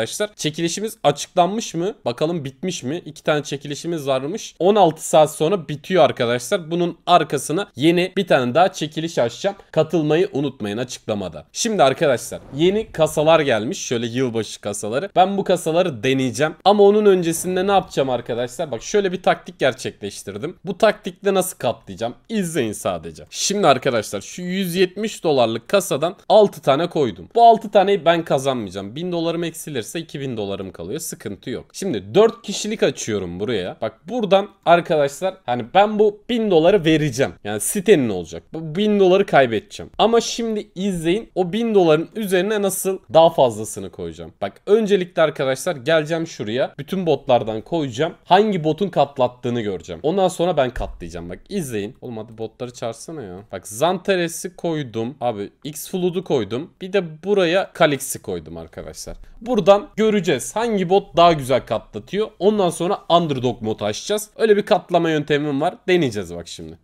arkadaşlar. Çekilişimiz açıklanmış mı? Bakalım bitmiş mi? İki tane çekilişimiz varmış. 16 saat sonra bitiyor arkadaşlar. Bunun arkasına yeni bir tane daha çekiliş açacağım. Katılmayı unutmayın açıklamada. Şimdi arkadaşlar yeni kasalar gelmiş. Şöyle yılbaşı kasaları. Ben bu kasaları deneyeceğim. Ama onun öncesinde ne yapacağım arkadaşlar? Bak şöyle bir taktik gerçekleştirdim. Bu taktikle nasıl katlayacağım? İzleyin sadece. Şimdi arkadaşlar şu 170 dolarlık kasadan 6 tane koydum. Bu 6 taneyi ben kazanmayacağım. 1000 dolarım eksilirse gelirse 2000 dolarım kalıyor. Sıkıntı yok. Şimdi 4 kişilik açıyorum buraya. Bak buradan arkadaşlar hani ben bu 1000 doları vereceğim. Yani sitenin olacak. Bu 1000 doları kaybedeceğim. Ama şimdi izleyin o 1000 doların üzerine nasıl daha fazlasını koyacağım. Bak öncelikle arkadaşlar geleceğim şuraya. Bütün botlardan koyacağım. Hangi botun katlattığını göreceğim. Ondan sonra ben katlayacağım. Bak izleyin. Oğlum hadi botları çağırsana ya. Bak Zantares'i koydum. Abi X Flood'u koydum. Bir de buraya Kalix'i koydum arkadaşlar. Buradan göreceğiz hangi bot daha güzel katlatıyor. Ondan sonra underdog modu açacağız. Öyle bir katlama yöntemim var. Deneyeceğiz bak şimdi.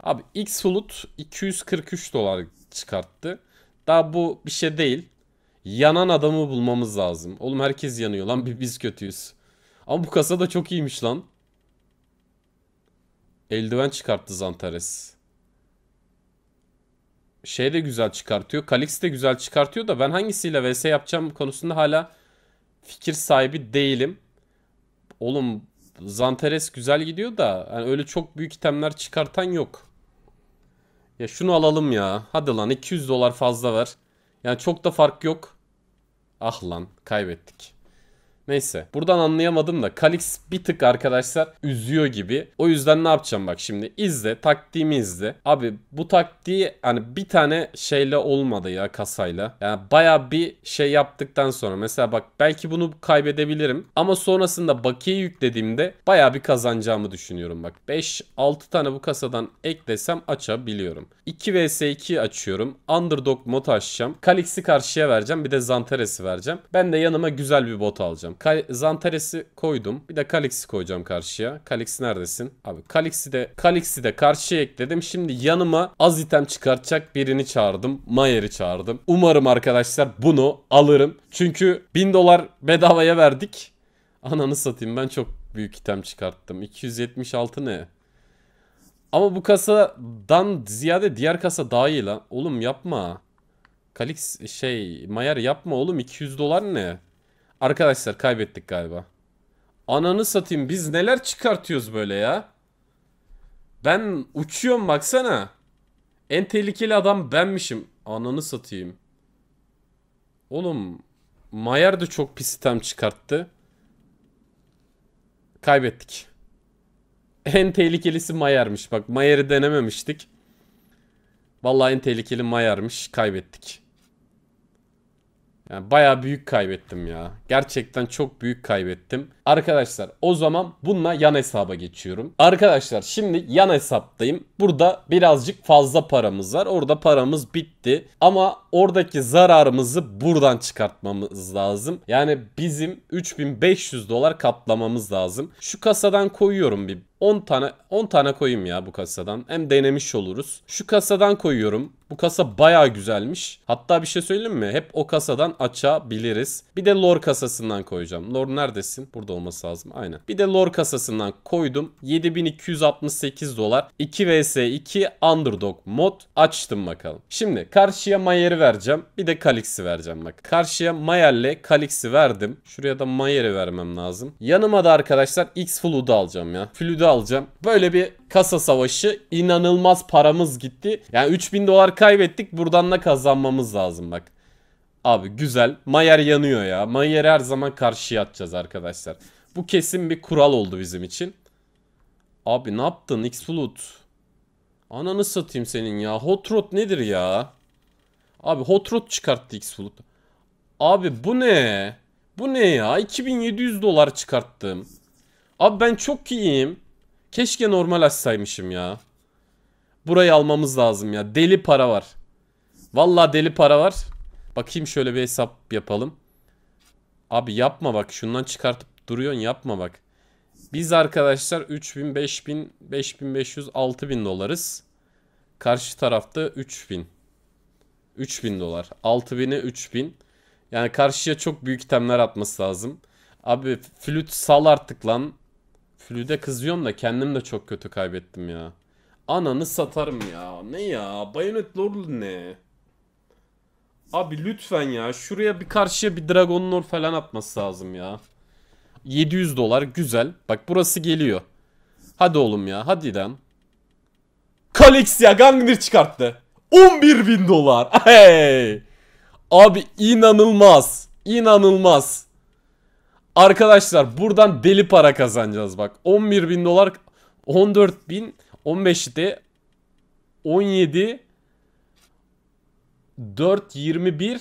Abi X 243 dolar çıkarttı. Daha bu bir şey değil. Yanan adamı bulmamız lazım. Oğlum herkes yanıyor lan biz kötüyüz. Ama bu kasa da çok iyiymiş lan. Eldiven çıkarttı Zantares şey de güzel çıkartıyor. Kalix de güzel çıkartıyor da ben hangisiyle vs yapacağım konusunda hala fikir sahibi değilim. Oğlum Zanteres güzel gidiyor da yani öyle çok büyük itemler çıkartan yok. Ya şunu alalım ya. Hadi lan 200 dolar fazla ver. Yani çok da fark yok. Ah lan kaybettik. Neyse. Buradan anlayamadım da Kalix bir tık arkadaşlar üzüyor gibi. O yüzden ne yapacağım bak şimdi. izle Taktiğimi izle. Abi bu taktiği hani bir tane şeyle olmadı ya kasayla. Yani baya bir şey yaptıktan sonra. Mesela bak belki bunu kaybedebilirim. Ama sonrasında bakiye yüklediğimde baya bir kazanacağımı düşünüyorum bak. 5-6 tane bu kasadan eklesem açabiliyorum. 2 vs 2 açıyorum. Underdog mod açacağım. Kalix'i karşıya vereceğim. Bir de Zantares'i vereceğim. Ben de yanıma güzel bir bot alacağım. Zantares'i koydum. Bir de Kalix'i koyacağım karşıya. Kalix neredesin? Abi Kalix'i de Kalix'i de karşıya ekledim. Şimdi yanıma az item çıkartacak birini çağırdım. Mayer'i çağırdım. Umarım arkadaşlar bunu alırım. Çünkü 1000 dolar bedavaya verdik. Ananı satayım ben çok büyük item çıkarttım. 276 ne? Ama bu kasadan ziyade diğer kasa daha iyi lan. Oğlum yapma. Kalix şey Mayer yapma oğlum 200 dolar ne? Arkadaşlar kaybettik galiba. Ananı satayım biz neler çıkartıyoruz böyle ya. Ben uçuyorum baksana. En tehlikeli adam benmişim. Ananı satayım. Oğlum Mayer de çok pis sistem çıkarttı. Kaybettik. En tehlikelisi Mayer'miş. Bak Mayer'i denememiştik. Vallahi en tehlikeli Mayer'miş. Kaybettik. Yani baya büyük kaybettim ya. Gerçekten çok büyük kaybettim. Arkadaşlar o zaman bununla yan hesaba geçiyorum. Arkadaşlar şimdi yan hesaptayım. Burada birazcık fazla paramız var. Orada paramız bitti. Ama oradaki zararımızı buradan çıkartmamız lazım. Yani bizim 3500 dolar katlamamız lazım. Şu kasadan koyuyorum bir 10 tane 10 tane koyayım ya bu kasadan. Hem denemiş oluruz. Şu kasadan koyuyorum. Bu kasa baya güzelmiş. Hatta bir şey söyleyeyim mi? Hep o kasadan açabiliriz. Bir de Lor kasasından koyacağım. Lor neredesin? Burada olması lazım. Aynen. Bir de Lor kasasından koydum. 7268 dolar. 2 vs 2 underdog mod açtım bakalım. Şimdi karşıya Mayer'i vereceğim. Bir de Kalix'i vereceğim bak. Karşıya Mayer'le Kalix'i verdim. Şuraya da Mayer'i vermem lazım. Yanıma da arkadaşlar X Flu'da alacağım ya. Flu'da alacağım. Böyle bir kasa savaşı. inanılmaz paramız gitti. Yani 3000 dolar kaybettik. Buradan da kazanmamız lazım bak. Abi güzel. Mayer yanıyor ya. Mayer'i her zaman karşıya atacağız arkadaşlar. Bu kesin bir kural oldu bizim için. Abi ne yaptın X Flood Ananı satayım senin ya. Hot Rod nedir ya? Abi hot rod çıkarttı Xflood. Abi bu ne? Bu ne ya? 2700 dolar çıkarttım. Abi ben çok iyiyim. Keşke normal açsaymışım ya. Burayı almamız lazım ya. Deli para var. Valla deli para var. Bakayım şöyle bir hesap yapalım. Abi yapma bak. Şundan çıkartıp duruyorsun yapma bak. Biz arkadaşlar 3000, 5000, 5500, 6000 dolarız. Karşı tarafta 3000. 3000 dolar. 6000'e 3000. Yani karşıya çok büyük itemler atması lazım. Abi flüt sal artık lan. Flüde kızıyorum da kendim de çok kötü kaybettim ya. Ananı satarım ya. Ne ya? Bayonet lord ne? Abi lütfen ya. Şuraya bir karşıya bir dragon lord falan atması lazım ya. 700 dolar güzel. Bak burası geliyor. Hadi oğlum ya. Hadi lan. Kalix ya Gangnir çıkarttı. 11 bin dolar. Hey. Abi inanılmaz. İnanılmaz. Arkadaşlar buradan deli para kazanacağız bak. 11 bin dolar 14 bin 15'te 17 4 21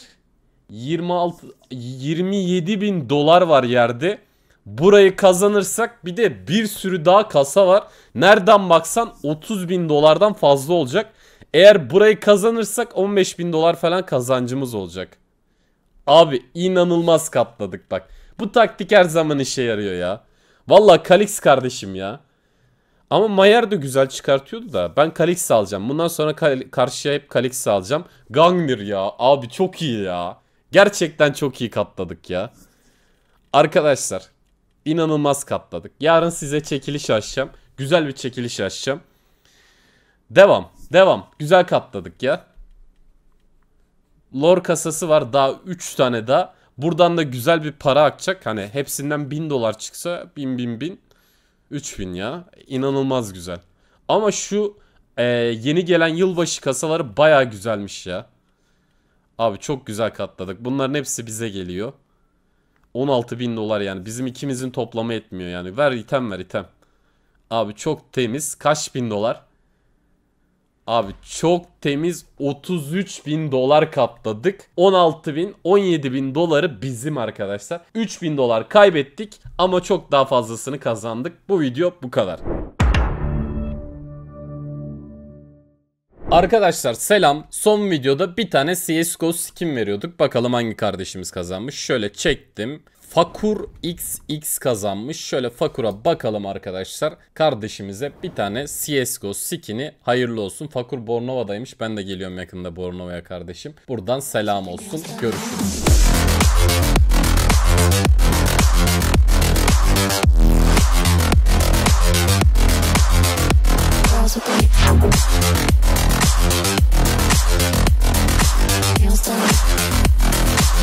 26 27 bin dolar var yerde. Burayı kazanırsak bir de bir sürü daha kasa var. Nereden baksan 30 bin dolardan fazla olacak. Eğer burayı kazanırsak 15 bin dolar falan kazancımız olacak. Abi inanılmaz katladık bak. Bu taktik her zaman işe yarıyor ya. Valla Kalix kardeşim ya. Ama Mayer de güzel çıkartıyordu da. Ben Kalix alacağım. Bundan sonra kal karşıya hep Kalix alacağım. Gangnir ya. Abi çok iyi ya. Gerçekten çok iyi katladık ya. Arkadaşlar. inanılmaz katladık. Yarın size çekiliş açacağım. Güzel bir çekiliş açacağım. Devam. Devam. Güzel katladık ya. Lore kasası var. Daha 3 tane daha. Buradan da güzel bir para akacak. Hani hepsinden 1000 dolar çıksa 1000 1000 1000. 3000 ya. İnanılmaz güzel. Ama şu e, yeni gelen yılbaşı kasaları baya güzelmiş ya. Abi çok güzel katladık. Bunların hepsi bize geliyor. 16 bin dolar yani. Bizim ikimizin toplamı etmiyor yani. Ver item ver item. Abi çok temiz. Kaç bin dolar? Abi çok temiz 33 bin dolar kaptadık. 16 bin 17 bin doları bizim arkadaşlar. 3 bin dolar kaybettik ama çok daha fazlasını kazandık. Bu video bu kadar. Arkadaşlar selam. Son videoda bir tane CSGO skin veriyorduk. Bakalım hangi kardeşimiz kazanmış. Şöyle çektim. Fakur XX kazanmış. Şöyle Fakur'a bakalım arkadaşlar. Kardeşimize bir tane CSGO skin'i hayırlı olsun. Fakur Bornova'daymış. Ben de geliyorum yakında Bornova'ya kardeşim. Buradan selam olsun. Görüşürüz.